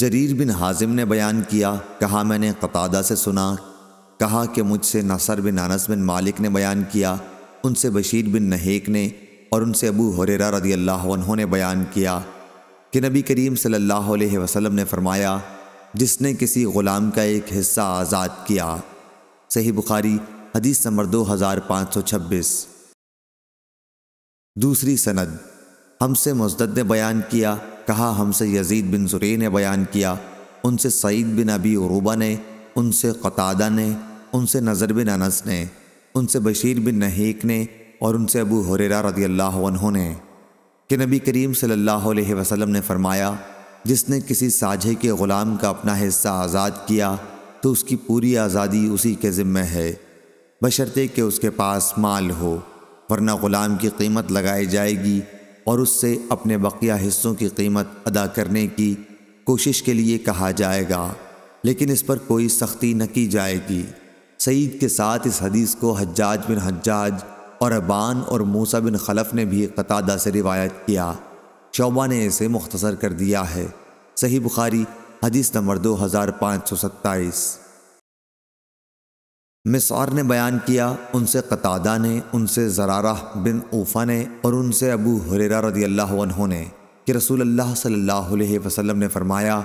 जरीर बिन हाजिम ने बयान किया कहा मैंने कतादा से सुना कहा कि मुझसे नसर बिन अनस बिन मालिक ने बयान किया उनसे बशीर बिन नहेक ने और उनसे अबू हुरेरा रदी अल्लाह ने बयान किया कि नबी करीम सल्लल्लाहु अलैहि वसल्लम ने फरमाया जिसने किसी ग़ुलाम का एक हिस्सा आज़ाद किया सही बुखारी हदीस नंबर दो हज़ार पाँच सौ छब्बीस दूसरी सनद हमसे मुजद ने बयान किया कहा हमसे यजीद बिन जुरे ने बयान किया उनसे सईद बिन अबी रूबा ने उनसे कतादा ने उनसे नज़र बिन अनस ने उनसे बशीर बिन नहीक ने और उनसे अबू हुरेरा रदी अल्लाह ने कि नबी करीम सल्लल्लाहु अलैहि वसल्लम ने फरमाया जिसने किसी साझे के ग़ुलाम का अपना हिस्सा आज़ाद किया तो उसकी पूरी आज़ादी उसी के ज़िम्मे है बशर्ते कि उसके पास माल हो वरना ग़ुलाम की कीमत लगाई जाएगी और उससे अपने बकिया हिस्सों की कीमत अदा करने की कोशिश के लिए कहा जाएगा लेकिन इस पर कोई सख्ती न की जाएगी सईद के साथ इस हदीस को हज्जाज बिन हज्जाज और अबान और मूसा बिन खलफ ने भी कतादा से रिवायत किया शोबा ने इसे मुख्तसर कर दिया है सही बुखारी हदीस नंबर दो हज़ार पाँच सौ सत्ताईस मिसार ने बयान किया उनसे कतादा ने उनसे ज़रारा बिन ऊफ़ा ने और उनसे अबू हुरेरा रदी अल्लाह ने कि रसूल अल्लाह सल्लल्लाहु अलैहि वसल्लम ने फरमाया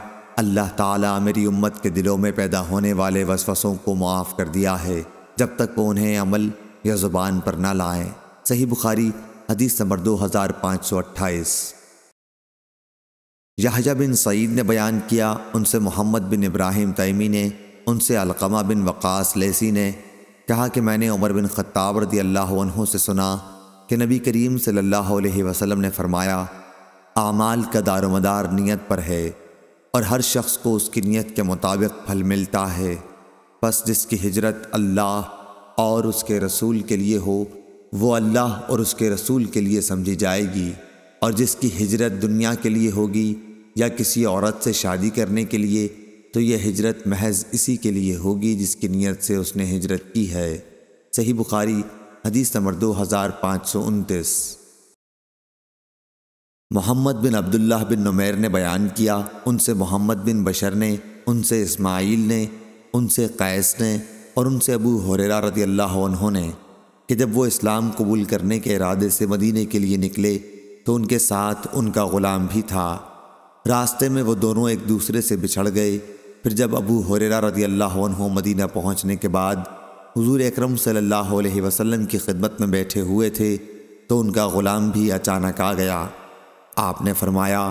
अल्लाह ताला मेरी उम्मत के दिलों में पैदा होने वाले वसवसों को माफ़ कर दिया है जब तक वो उन्हें अमल या ज़ुबान पर ना लाएं सही बुखारी हदीस नंबर दो हज़ार पाँच सौ अट्ठाईस यहाजा बिन सईद ने बयान किया उनसे मोहम्मद बिन इब्राहिम तैमी ने उनसे अलकमा बिन वक़ास लेसी ने कहा कि मैंने उमर बिन ख़त्ताब रदी अल्लाह से सुना कि नबी करीम सल्लल्लाहु अलैहि वसल्लम ने फ़रमाया आमाल का दारोमदार नीयत पर है और हर शख्स को उसकी नीयत के मुताबिक फल मिलता है बस जिसकी हिजरत अल्लाह और उसके रसूल के लिए हो वो अल्लाह और उसके रसूल के लिए समझी जाएगी और जिसकी हिजरत दुनिया के लिए होगी या किसी औरत से शादी करने के लिए तो यह हिजरत महज इसी के लिए होगी जिसकी नीयत से उसने हिजरत की है सही बुखारी हदीस नंबर दो हज़ार पाँच सौ उनतीस मोहम्मद बिन अब्दुल्लाह बिन नुमैर ने बयान किया उनसे मोहम्मद बिन बशर ने उनसे इस्माइल ने उनसे कैस ने और उनसे अबू हुररा रदी अल्लाह ने कि जब वो इस्लाम कबूल करने के इरादे से मदीने के लिए निकले तो उनके साथ उनका ग़ुलाम भी था रास्ते में वो दोनों एक दूसरे से बिछड़ गए फिर जब अबू हुरेरा रदी अल्लाह मदीना पहुँचने के बाद हुजूर अकरम सल्लल्लाहु अलैहि वसल्लम की खिदमत में बैठे हुए थे तो उनका ग़ुलाम भी अचानक आ गया आपने फरमाया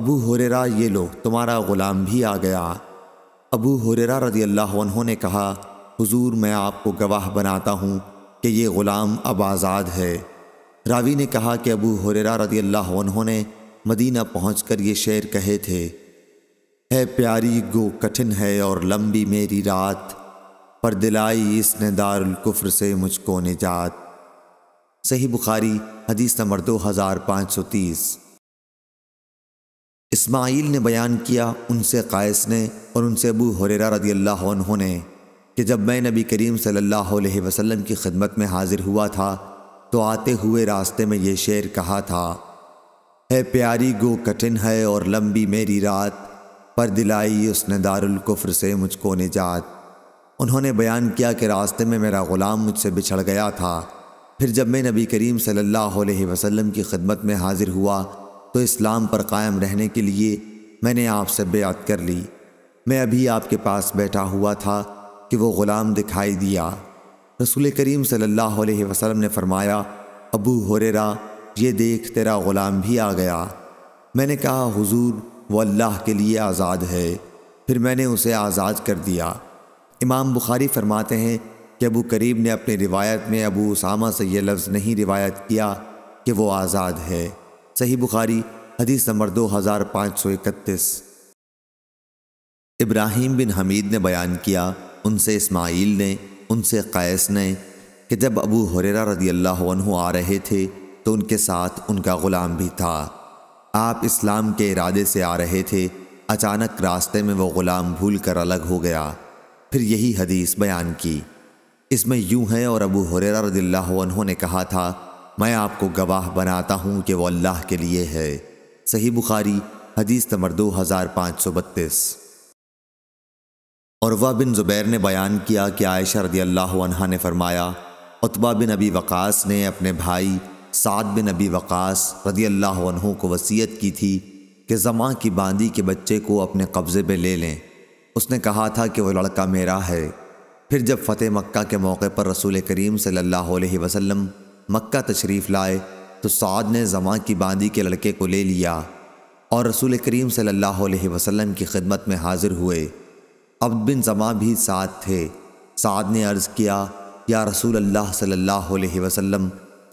अबू हुरेरा ये लो तुम्हारा ग़ुलाम भी आ गया अबू हुररा रदी अल्लाह ने कहा हुजूर मैं आपको गवाह बनाता हूँ कि ये ग़ुलाम अब आज़ाद है रावी ने कहा कि अबू हुरेरा रदी अल्लाह ने मदीना पहुँच कर ये शेर कहे थे है प्यारी गो कठिन है और लंबी मेरी रात पर दिलाई इसने दारुल से मुझको निजात सही बुखारी हदीस नंबर दो हज़ार पाँच सौ तीस इस्माइल ने बयान किया उनसे कायस ने और उनसे अबू हुरेरा रदी अल्लाह ने कि जब मैं नबी करीम सल्लल्लाहु अलैहि वसल्लम की खिदमत में हाजिर हुआ था तो आते हुए रास्ते में ये शेर कहा था है प्यारी गो कठिन है और लंबी मेरी रात पर दिलाई उसने दारुल कुफ्र से मुझको निजात उन्होंने बयान किया कि रास्ते में मेरा ग़ुलाम मुझसे बिछड़ गया था फिर जब मैं नबी करीम सल्लल्लाहु अलैहि वसल्लम की खदमत में हाज़िर हुआ तो इस्लाम पर कायम रहने के लिए मैंने आपसे बेअत कर ली मैं अभी आपके पास बैठा हुआ था कि वो ग़ुलाम दिखाई दिया रसूल करीम सल्लल्लाहु अलैहि वसल्लम ने फरमाया अबू हुरेरा ये देख तेरा ग़ुलाम भी आ गया मैंने कहा हुजूर वो अल्लाह के लिए आज़ाद है फिर मैंने उसे आज़ाद कर दिया इमाम बुखारी फरमाते हैं कि अबू करीब ने अपनी रिवायत में अबू उसामा से यह लफ्ज़ नहीं रिवायत किया कि वो आज़ाद है सही बुखारी हदीस नंबर दो हज़ार पाँच सौ इकतीस इब्राहिम बिन हमीद ने बयान किया उनसे इस्माइल ने उनसे कैस ने कि जब अबू हुरेरा रदी अल्लाह आ रहे थे तो उनके साथ उनका ग़ुलाम भी था आप इस्लाम के इरादे से आ रहे थे अचानक रास्ते में वो ग़ुलाम भूल कर अलग हो गया फिर यही हदीस बयान की इसमें यूं है और अबू हुररा ने कहा था मैं आपको गवाह बनाता हूँ कि वो अल्लाह के लिए है सही बुखारी हदीस नंबर दो हज़ार पाँच सौ बत्तीस और वह बिन ज़ुबैर ने बयान किया कि आयशा रदी अल्लाह ने फरमाया उतबा बिन अबी वक़ास ने अपने भाई साद बिन नबी वक़ास रदी अल्लाह को वसीयत की थी कि जमा की बांदी के बच्चे को अपने कब्ज़े पे ले लें उसने कहा था कि वह लड़का मेरा है फिर जब फ़तेह मक्का के मौके पर रसूल करीम सल्लल्लाहु अलैहि वसल्लम मक्का तशरीफ़ लाए तो साद ने जमा की बांदी के लड़के को ले लिया और रसूल करीम सल्लल्लाहु वसम की खिदमत में हाज़िर हुए अब्द बिन जमा भी साथ थे साद ने अर्ज़ किया या रसूल अल्लाह सल्ला अलैहि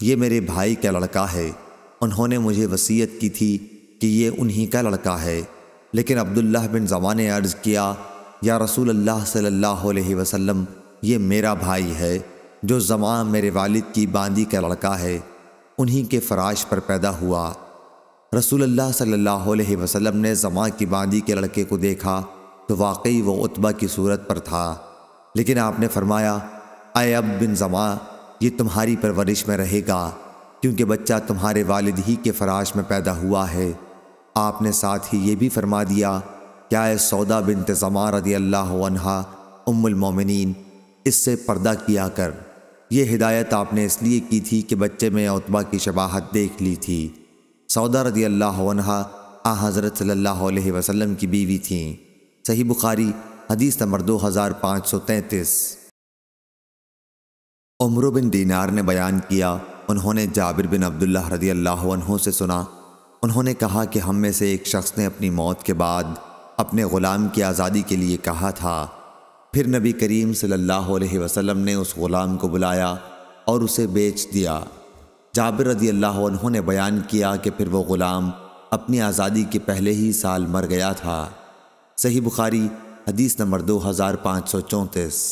ये मेरे भाई का लड़का है उन्होंने मुझे वसीयत की थी कि ये उन्हीं का लड़का है लेकिन अब्दुल्लाह बिन जमा ने अर्ज़ किया या रसूल अल्लाह सल्लल्लाहु अलैहि वसल्लम ये मेरा भाई है जो जमा मेरे वालिद की बांदी का लड़का है उन्हीं के फराश पर पैदा हुआ रसूल अल्लाह सल्लल्लाहु अलैहि वसल्लम ने जमा की बांदी के लड़के को देखा तो वाकई वो उतबा की सूरत पर था लेकिन आपने फरमाया अब बिन जमा ये तुम्हारी परवरिश में रहेगा क्योंकि बच्चा तुम्हारे वालिद ही के फराश में पैदा हुआ है आपने साथ ही ये भी फरमा दिया क्या सौदा बिन तजमा रदी अल्लाह उम्मिन इससे पर्दा किया कर यह हिदायत आपने इसलिए की थी कि बच्चे में उतबा की शबाहत देख ली थी सौदा रदी अल्लाह आ हज़रत सल्ला वसम की बीवी थीं सही बुखारी हदीस नंबर दो हज़ार पाँच सौ तैंतीस उम्र बिन दीनार ने बयान किया उन्होंने जाबिर बिन अब्दुल्ला रदी अल्लाह से सुना उन्होंने कहा कि हम में से एक शख्स ने अपनी मौत के बाद अपने ग़ुलाम की आज़ादी के लिए कहा था फिर नबी करीम सल्लल्लाहु अलैहि वसल्लम ने उस ग़ुलाम को बुलाया और उसे बेच दिया जाबिर रदी अल्लाह ने बयान किया कि फिर वो ग़ुलाम अपनी आज़ादी के पहले ही साल मर गया था सही बुखारी हदीस नंबर दो हज़ार पाँच सौ चौंतीस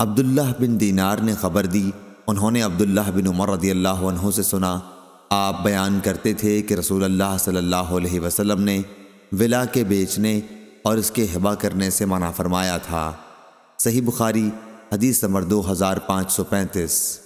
अब्दुल्लाह बिन दीनार ने खबर दी उन्होंने अब्दुल्लाह बिन उमर रदी अल्लाह से सुना आप बयान करते थे कि रसूल अल्लाह सल्लल्लाहु अलैहि वसल्लम ने विला के बेचने और इसके हिबा करने से मना फरमाया था सही बुखारी हदीस नंबर दो हज़ार पाँच सौ पैंतीस